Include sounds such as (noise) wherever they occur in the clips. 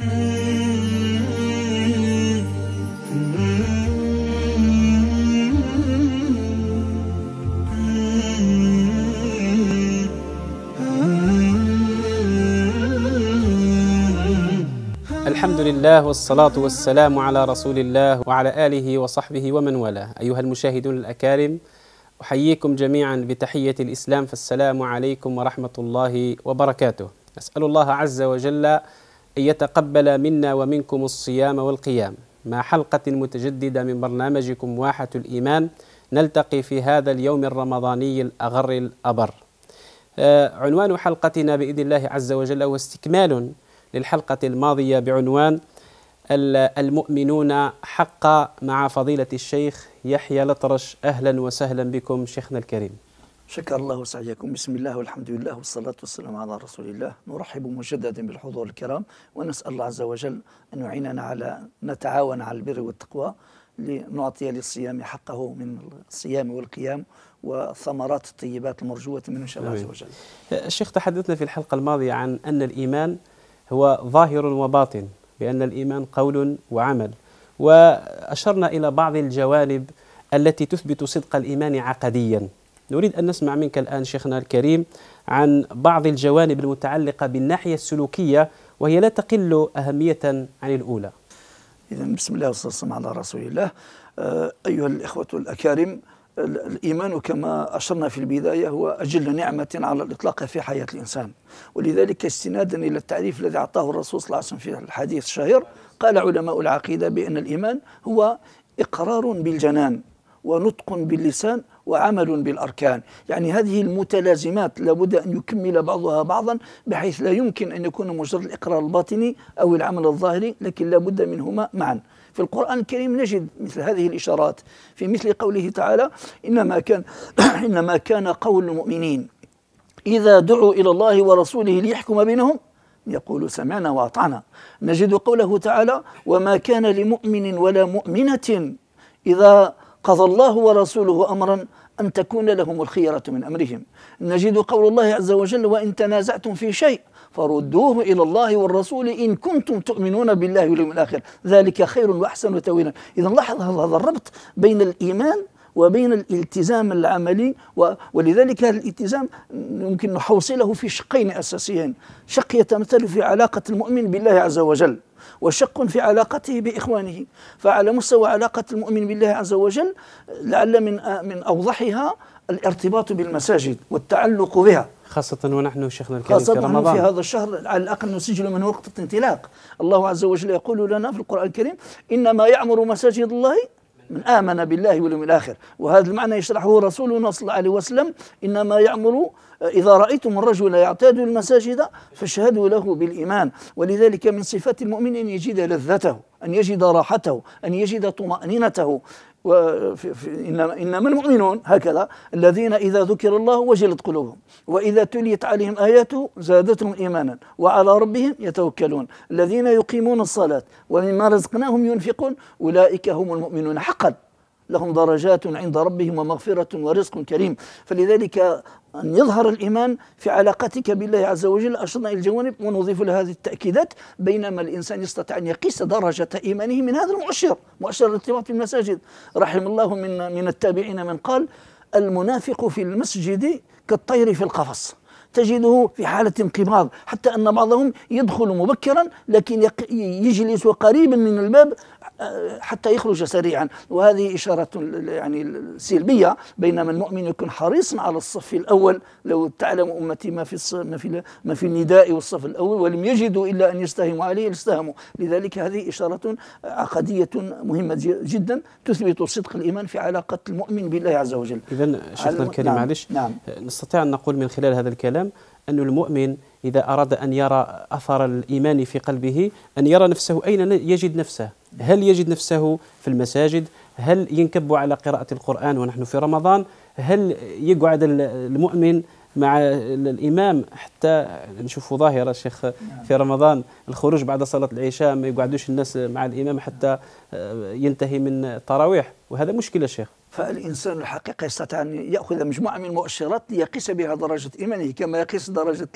الحمد لله والصلاة والسلام على رسول الله وعلى آله وصحبه ومن والاه أيها المشاهدون الأكارم أحييكم جميعا بتحية الإسلام فالسلام عليكم ورحمة الله وبركاته أسأل الله عز وجل أن يتقبل منا ومنكم الصيام والقيام مع حلقة متجددة من برنامجكم واحة الإيمان نلتقي في هذا اليوم الرمضاني الأغر الأبر آه، عنوان حلقتنا بإذن الله عز وجل هو استكمال للحلقة الماضية بعنوان المؤمنون حقا مع فضيلة الشيخ يحيى لطرش أهلا وسهلا بكم شيخنا الكريم شكر الله سعيكم بسم الله والحمد لله والصلاة والسلام على رسول الله نرحب مجددا بالحضور الكرام ونسأل الله عز وجل أن يعيننا على نتعاون على البر والتقوى لنعطي للصيام حقه من الصيام والقيام وثمرات الطيبات المرجوة من إن شاء الله عز وجل أه، الشيخ تحدثنا في الحلقة الماضية عن أن الإيمان هو ظاهر وباطن بأن الإيمان قول وعمل وأشرنا إلى بعض الجوانب التي تثبت صدق الإيمان عقدياً نريد أن نسمع منك الآن شيخنا الكريم عن بعض الجوانب المتعلقة بالناحية السلوكية وهي لا تقل أهمية عن الأولى إذا بسم الله والصلاة والسلام على رسول الله آه، أيها الإخوة الأكارم الإيمان كما أشرنا في البداية هو أجل نعمة على الإطلاق في حياة الإنسان ولذلك استنادا إلى التعريف الذي أعطاه الرسول صلى الله عليه وسلم في الحديث الشهير قال علماء العقيدة بأن الإيمان هو إقرار بالجنان ونطق باللسان وعمل بالأركان يعني هذه المتلازمات لابد أن يكمل بعضها بعضا بحيث لا يمكن أن يكون مجرد الإقرار الباطني أو العمل الظاهري لكن لابد منهما معا في القرآن الكريم نجد مثل هذه الإشارات في مثل قوله تعالى إنما كان, (clears throat) إنما كان قول المؤمنين إذا دعوا إلى الله ورسوله ليحكم بينهم يقول سمعنا وأطعنا نجد قوله تعالى وما كان لمؤمن ولا مؤمنة إذا قضى الله ورسوله أمرا أن تكون لهم الخيرة من أمرهم نجد قول الله عز وجل وإن تنازعتم في شيء فردوه إلى الله والرسول إن كنتم تؤمنون بالله واليوم الآخر ذلك خير وأحسن وتأويلا إذا لاحظ هذا الربط بين الإيمان وبين الالتزام العملي ولذلك هذا الالتزام يمكن نحوصله في شقين أساسيين شق يتمثل في علاقة المؤمن بالله عز وجل وشق في علاقته بإخوانه فعلى مستوى علاقة المؤمن بالله عز وجل لعل من من أوضحها الارتباط بالمساجد والتعلق بها خاصة ونحن شيخنا الكريم خاصة في رمضان في هذا الشهر على الأقل نسجل من وقت الانطلاق الله عز وجل يقول لنا في القرآن الكريم إنما يعمر مساجد الله من آمن بالله واليوم الآخر وهذا المعنى يشرحه رسولنا صلى الله عليه وسلم إنما يأمر آه، إذا رأيتم الرجل يعتاد المساجد فاشهدوا له بالإيمان ولذلك من صفات المؤمن أن يجد لذته أن يجد راحته أن يجد طمأنينته إنما, إنما المؤمنون هكذا الذين إذا ذكر الله وجلت قلوبهم وإذا تليت عليهم آياته زادتهم إيمانا وعلى ربهم يتوكلون الذين يقيمون الصلاة ومما رزقناهم ينفقون أولئك هم المؤمنون حقا لهم درجات عند ربهم ومغفرة ورزق كريم فلذلك أن يظهر الإيمان في علاقتك بالله عز وجل أشرنا إلى الجوانب ونضيف لهذه هذه التأكيدات بينما الإنسان يستطيع أن يقيس درجة إيمانه من هذا المؤشر مؤشر الارتباط في المساجد رحم الله من من التابعين من قال المنافق في المسجد كالطير في القفص تجده في حالة انقباض حتى أن بعضهم يدخل مبكرا لكن يجلس قريبا من الباب حتى يخرج سريعا وهذه إشارة يعني سلبية بينما المؤمن يكون حريصا على الصف الأول لو تعلم أمتي ما في ما في ما في النداء والصف الأول ولم يجدوا إلا أن يستهموا عليه استهموا لذلك هذه إشارة عقدية مهمة جدا تثبت صدق الإيمان في علاقة المؤمن بالله عز وجل إذا شيخنا الكريم معلش نعم. نعم. نستطيع أن نقول من خلال هذا الكلام أن المؤمن إذا أراد أن يرى أثر الإيمان في قلبه أن يرى نفسه أين يجد نفسه هل يجد نفسه في المساجد هل ينكب على قراءة القرآن ونحن في رمضان هل يقعد المؤمن مع الإمام حتى نشوف ظاهرة الشيخ في رمضان الخروج بعد صلاة العشاء ما يقعدوش الناس مع الإمام حتى آه، ينتهي من التراويح وهذا مشكلة شيخ فالإنسان الحقيقة يستطيع أن يأخذ مجموعة من المؤشرات ليقيس بها درجة إيمانه كما يقيس درجة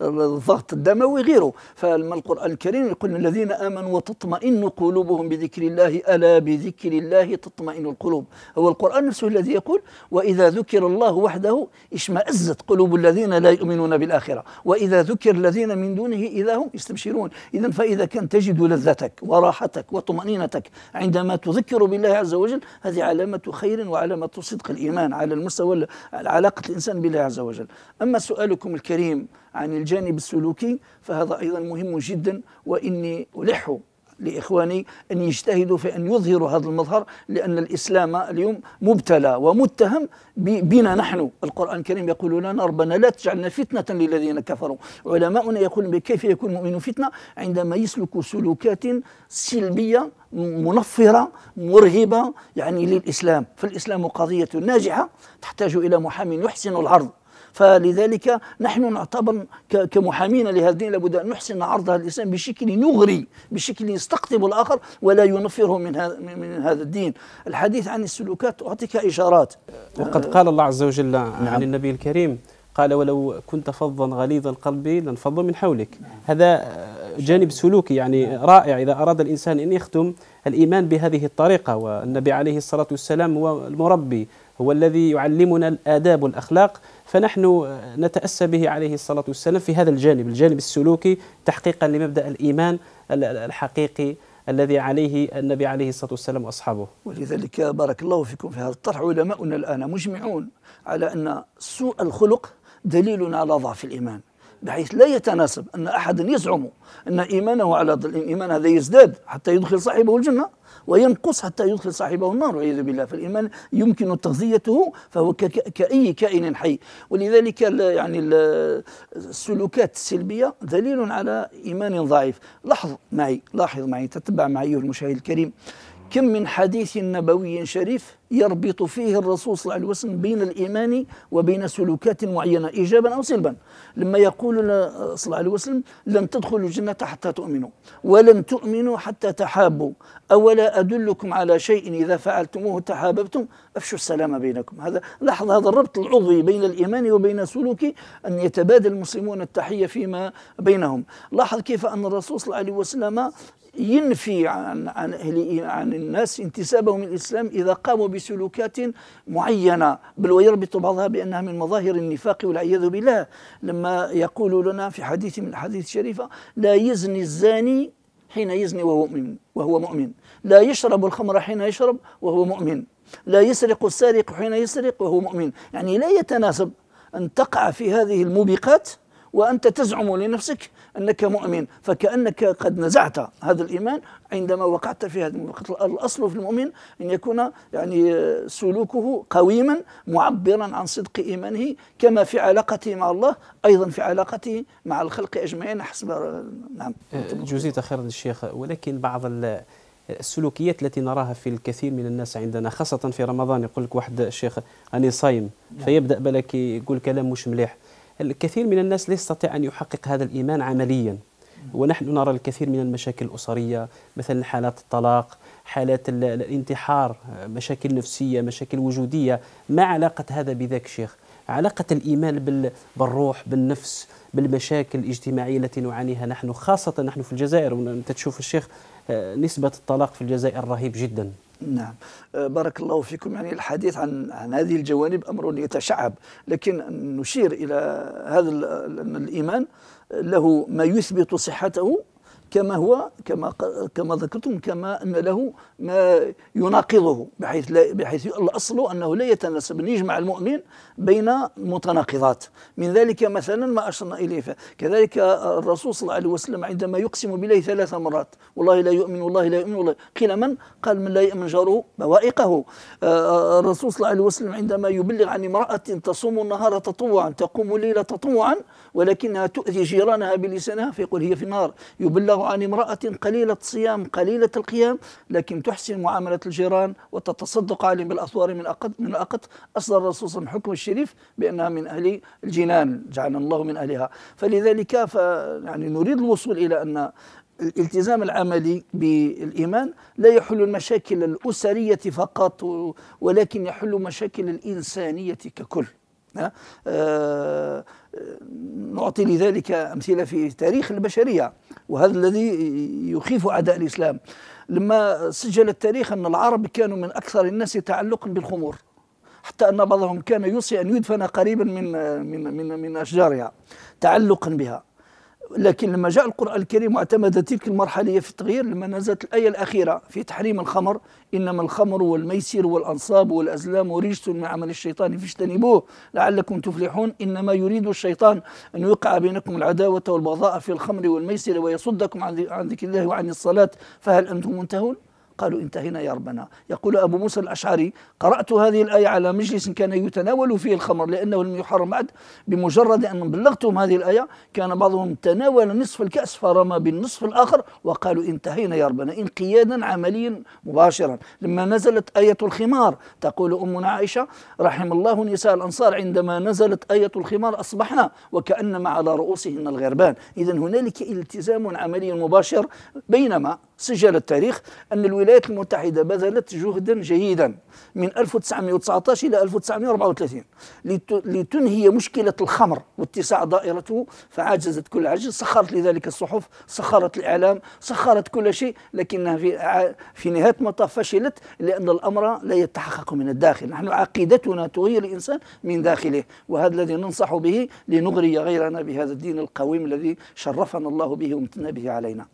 الضغط الدموي غيره فالقرآن الكريم يقول الذين آمنوا وتطمئن قلوبهم بذكر الله ألا بذكر الله تطمئن القلوب هو القرآن نفسه الذي يقول وإذا ذكر الله وحده اشمأزت قلوب الذين لا يؤمنون بالآخرة وإذا ذكر الذين من دونه إذا هم يستبشرون إذا فإذا كان تجد لذتك وراحتك وطمأنينتك عندما تذكر بالله عز وجل هذه علامة خير وعلامة صدق الإيمان على المستوى علاقة الإنسان بالله عز وجل أما سؤالكم الكريم عن الجانب السلوكي فهذا أيضا مهم جدا وإني ألح لإخواني أن يجتهدوا في أن يظهروا هذا المظهر لأن الإسلام اليوم مبتلى ومتهم بنا نحن القرآن الكريم يقول لنا ربنا لا تجعلنا فتنة للذين كفروا علماؤنا يقولون كيف يكون المؤمن فتنة عندما يسلك سلوكات سلبية منفرة مرهبة يعني للإسلام فالإسلام قضية ناجحة تحتاج إلى محام يحسن العرض فلذلك نحن نعتبر كمحامين لهذه لابد أن نحسن عرضها الإسلام بشكل يغري بشكل يستقطب الآخر ولا ينفره من هذا, من هذا الدين الحديث عن السلوكات اعطيك إشارات وقد قال الله عز وجل نعم. عن نعم. النبي الكريم قال ولو كنت فظا غليظ القلب لانفضوا من حولك هذا جانب سلوكي يعني رائع إذا أراد الإنسان أن يختم الإيمان بهذه الطريقة والنبي عليه الصلاة والسلام هو المربي هو الذي يعلمنا الآداب والأخلاق فنحن آه، نتأسى به عليه الصلاة والسلام في هذا الجانب الجانب السلوكي تحقيقا لمبدأ الإيمان الحقيقي الذي عليه النبي عليه الصلاة والسلام وأصحابه ولذلك بارك الله فيكم في هذا الطرح علماؤنا الآن مجمعون على أن سوء الخلق دليل على ضعف الإيمان بحيث لا يتناسب أن أحد يزعم أن إيمانه على الإيمان هذا يزداد حتى يدخل صاحبه الجنة وينقص حتى يدخل صاحبه النار والعياذ بالله فالإيمان يمكن تغذيته فهو كأي كائن حي ولذلك يعني السلوكات السلبية دليل على إيمان ضعيف لاحظ معي لاحظ معي تتبع معي أيها المشاهد الكريم كم من حديث نبوي شريف يربط فيه الرسول صلى الله عليه وسلم بين الإيمان وبين سلوكات معينة إيجابا أو سلبا لما يقول صلى الله عليه وسلم لن تدخلوا الجنة حتى تؤمنوا ولن تؤمنوا حتى تحابوا أولا أدلكم على شيء إذا فعلتموه تحاببتم أفشوا السلام بينكم هذا لاحظ هذا الربط العضوي بين الإيمان وبين سلوك أن يتبادل المسلمون التحية فيما بينهم لاحظ كيف أن الرسول صلى الله عليه وسلم ينفي عن عن عن الناس انتسابهم الاسلام اذا قاموا بسلوكات معينه بل ويربط بعضها بانها من مظاهر النفاق والعياذ بالله لما يقول لنا في حديث من الحديث الشريفه لا يزني الزاني حين يزني وهو مؤمن وهو مؤمن لا يشرب الخمر حين يشرب وهو مؤمن لا يسرق السارق حين يسرق وهو مؤمن يعني لا يتناسب ان تقع في هذه الموبقات وانت تزعم لنفسك أنك مؤمن فكأنك قد نزعت هذا الإيمان عندما وقعت في هذا الأصل في المؤمن أن يكون يعني سلوكه قويما معبرا عن صدق إيمانه كما في علاقته مع الله أيضا في علاقته مع الخلق أجمعين حسب نعم أه، جزيت خير الشيخ ولكن بعض السلوكيات التي نراها في الكثير من الناس عندنا خاصة في رمضان يقول لك واحد الشيخ اني صايم نعم. فيبدأ بالك يقول كلام مش مليح الكثير من الناس لا يستطيع أن يحقق هذا الإيمان عمليا ونحن نرى الكثير من المشاكل الأسرية مثلا حالات الطلاق حالات الانتحار مشاكل نفسية مشاكل وجودية ما علاقة هذا بذاك شيخ علاقة الإيمان بالروح بالنفس بالمشاكل الاجتماعية التي نعانيها نحن خاصة نحن في الجزائر وأنت تشوف الشيخ آه، نسبة الطلاق في الجزائر رهيب جدا نعم أه، بارك الله فيكم يعني الحديث عن عن هذه الجوانب امر يتشعب لكن نشير الى هذا الايمان له ما يثبت صحته كما هو كما كما ذكرتم كما ان له ما يناقضه بحيث لا بحيث الاصل انه لا يتناسب يجمع المؤمن بين متناقضات من ذلك مثلا ما اشرنا اليه كذلك الرسول صلى الله عليه وسلم عندما يقسم بالله ثلاث مرات والله لا يؤمن والله لا يؤمن والله قيل من قال من لا يؤمن جاره بوائقه آه، الرسول صلى الله عليه وسلم عندما يبلغ عن امراه تصوم النهار تطوعا تقوم الليل تطوعا ولكنها تؤذي جيرانها بلسانها فيقول هي في النار يبلغ الله عن امرأة قليلة الصيام قليلة القيام لكن تحسن معاملة الجيران وتتصدق عليهم بالأسوار من أقد من أقد أصدر الرسول صلى الله عليه وسلم حكم الشريف بأنها من أهل الجنان جعلنا الله من أهلها فلذلك ف يعني نريد الوصول إلى أن الالتزام العملي بالإيمان لا يحل المشاكل الأسرية فقط ولكن يحل مشاكل الإنسانية ككل آه، آه، نعطي لذلك أمثلة في تاريخ البشرية وهذا الذي يخيف أعداء الإسلام لما سجل التاريخ أن العرب كانوا من أكثر الناس تعلقا بالخمور حتى أن بعضهم كان يوصي أن يدفن قريبا من آه، من من, من أشجارها تعلقا بها لكن لما جاء القرآن الكريم واعتمد تلك المرحلية في التغيير لما نزلت الآية الأخيرة في تحريم الخمر إنما الخمر والميسر والأنصاب والأزلام ورجس من عمل الشيطان فاجتنبوه لعلكم تفلحون إنما يريد الشيطان أن يوقع بينكم العداوة والبغضاء في الخمر والميسر ويصدكم عن ذكر الله وعن الصلاة فهل أنتم منتهون؟ قالوا انتهينا يا ربنا يقول أبو موسى الأشعري قرأت هذه الآية على مجلس كان يتناول فيه الخمر لأنه لم يحرم بعد بمجرد أن بلغتهم هذه الآية كان بعضهم تناول نصف الكأس فرمى بالنصف الآخر وقالوا انتهينا يا ربنا انقيادا عمليا مباشرا لما نزلت آية الخمار تقول أمنا عائشة رحم الله نساء الأنصار عندما نزلت آية الخمار أصبحنا وكأنما على رؤوسهن الغربان إذا هنالك التزام عملي مباشر بينما سجل التاريخ أن الولايات المتحدة بذلت جهدا جيدا من 1919 إلى 1934 لتنهي مشكلة الخمر واتساع دائرته فعجزت كل عجز سخرت لذلك الصحف سخرت الإعلام سخرت كل شيء لكنها في, في نهاية المطاف فشلت لأن الأمر لا يتحقق من الداخل نحن عقيدتنا تغير الإنسان من داخله وهذا الذي ننصح به لنغري غيرنا بهذا الدين القويم الذي شرفنا الله به وامتنا به علينا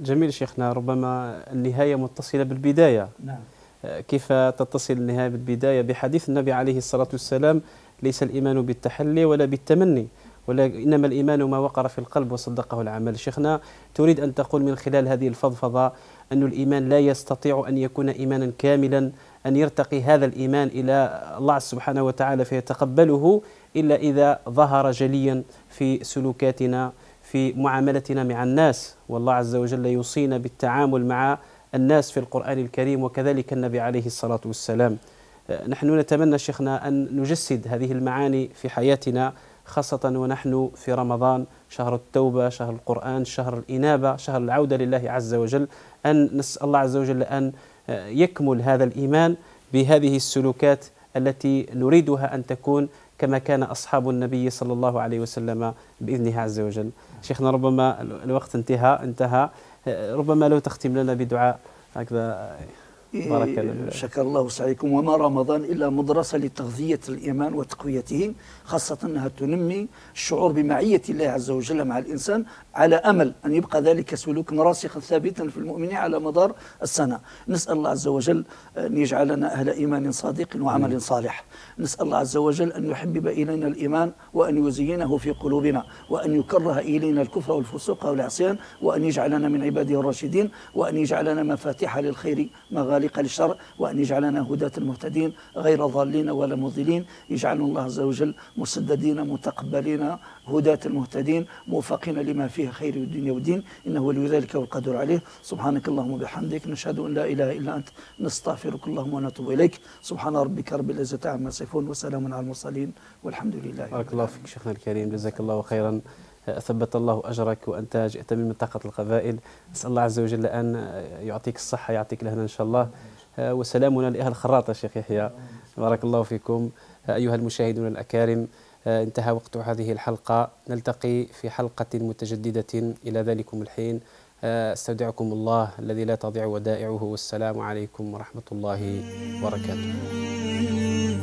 جميل شيخنا ربما النهاية متصلة بالبداية نعم. آه، كيف تتصل النهاية بالبداية بحديث النبي عليه الصلاة والسلام ليس الإيمان بالتحلي ولا بالتمني ولا إنما الإيمان ما وقر في القلب وصدقه العمل شيخنا تريد أن تقول من خلال هذه الفضفضة أن الإيمان لا يستطيع أن يكون إيمانا كاملا أن يرتقي هذا الإيمان إلى الله سبحانه وتعالى فيتقبله إلا إذا ظهر جليا في سلوكاتنا في معاملتنا مع الناس والله عز وجل يوصينا بالتعامل مع الناس في القرآن الكريم وكذلك النبي عليه الصلاة والسلام آه، نحن نتمنى شيخنا أن نجسد هذه المعاني في حياتنا خاصة ونحن في رمضان شهر التوبة شهر القرآن شهر الإنابة شهر العودة لله عز وجل أن نسأل الله عز وجل أن آه، يكمل هذا الإيمان بهذه السلوكات التي نريدها أن تكون كما كان أصحاب النبي صلى الله عليه وسلم بإذنه عز وجل شيخنا ربما الوقت انتهى انتهى ربما لو تختم لنا بدعاء هكذا إيه، شكر الله سعيكم وما رمضان إلا مدرسة لتغذية الإيمان وتقويته خاصة أنها تنمي الشعور بمعية الله عز وجل مع الإنسان على أمل أن يبقى ذلك سلوكا راسخا ثابتا في المؤمنين على مدار السنة نسأل الله عز وجل أن يجعلنا أهل إيمان صادق وعمل صالح نسأل الله عز وجل أن يحبب إلينا الإيمان وأن يزينه في قلوبنا وأن يكره إلينا الكفر والفسوق والعصيان وأن يجعلنا من عباده الراشدين وأن يجعلنا مفاتيح للخير مغالب خالقة للشرع وأن يجعلنا هداة المهتدين غير ضالين ولا مضلين يجعلنا الله عز وجل مسددين متقبلين هداة المهتدين موفقين لما فيه خير الدنيا والدين إنه ولي ذلك والقدر عليه سبحانك اللهم وبحمدك نشهد أن لا إله إلا أنت نستغفرك اللهم ونتوب إليك سبحان ربك رب العزة عما يصفون وسلام على المرسلين والحمد لله بارك الله فيك شيخنا الكريم جزاك الله خيرا ثبت الله أجرك وأنت جئت من منطقة القبائل نسأل الله عز وجل أن يعطيك الصحة يعطيك الهنا إن شاء الله وسلامنا لأهل خراطة شيخ يحيى بارك الله فيكم أيها المشاهدون الأكارم انتهى وقت هذه الحلقة نلتقي في حلقة متجددة إلى ذلكم الحين استودعكم الله الذي لا تضيع ودائعه والسلام عليكم ورحمة الله وبركاته